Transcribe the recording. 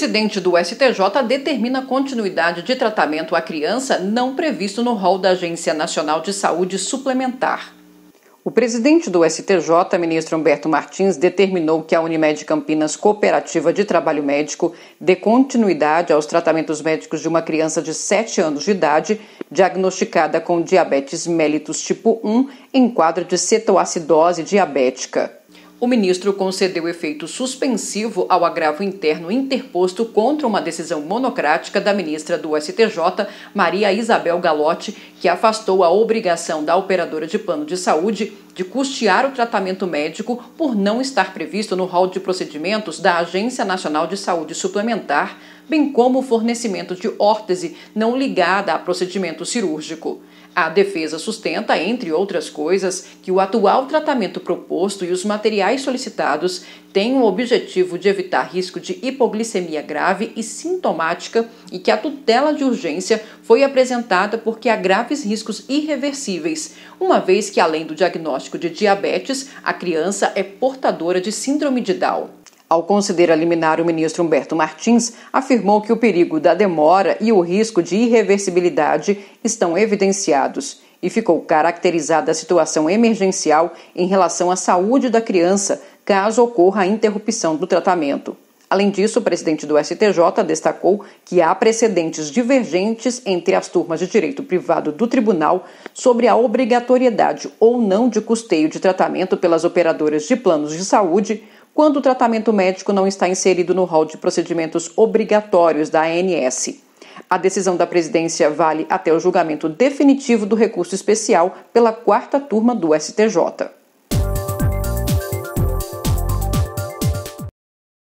presidente do STJ determina continuidade de tratamento à criança não previsto no rol da Agência Nacional de Saúde Suplementar. O presidente do STJ, ministro Humberto Martins, determinou que a Unimed Campinas Cooperativa de Trabalho Médico dê continuidade aos tratamentos médicos de uma criança de 7 anos de idade, diagnosticada com diabetes mellitus tipo 1 em quadro de cetoacidose diabética o ministro concedeu efeito suspensivo ao agravo interno interposto contra uma decisão monocrática da ministra do STJ, Maria Isabel Galotti, que afastou a obrigação da operadora de plano de saúde de custear o tratamento médico por não estar previsto no rol de procedimentos da Agência Nacional de Saúde Suplementar, bem como o fornecimento de órtese não ligada a procedimento cirúrgico. A defesa sustenta, entre outras coisas, que o atual tratamento proposto e os materiais materiais solicitados têm o objetivo de evitar risco de hipoglicemia grave e sintomática e que a tutela de urgência foi apresentada porque há graves riscos irreversíveis, uma vez que, além do diagnóstico de diabetes, a criança é portadora de síndrome de Down. Ao considerar liminar, o ministro Humberto Martins afirmou que o perigo da demora e o risco de irreversibilidade estão evidenciados e ficou caracterizada a situação emergencial em relação à saúde da criança, caso ocorra a interrupção do tratamento. Além disso, o presidente do STJ destacou que há precedentes divergentes entre as turmas de direito privado do tribunal sobre a obrigatoriedade ou não de custeio de tratamento pelas operadoras de planos de saúde quando o tratamento médico não está inserido no rol de procedimentos obrigatórios da ANS. A decisão da presidência vale até o julgamento definitivo do recurso especial pela quarta turma do STJ.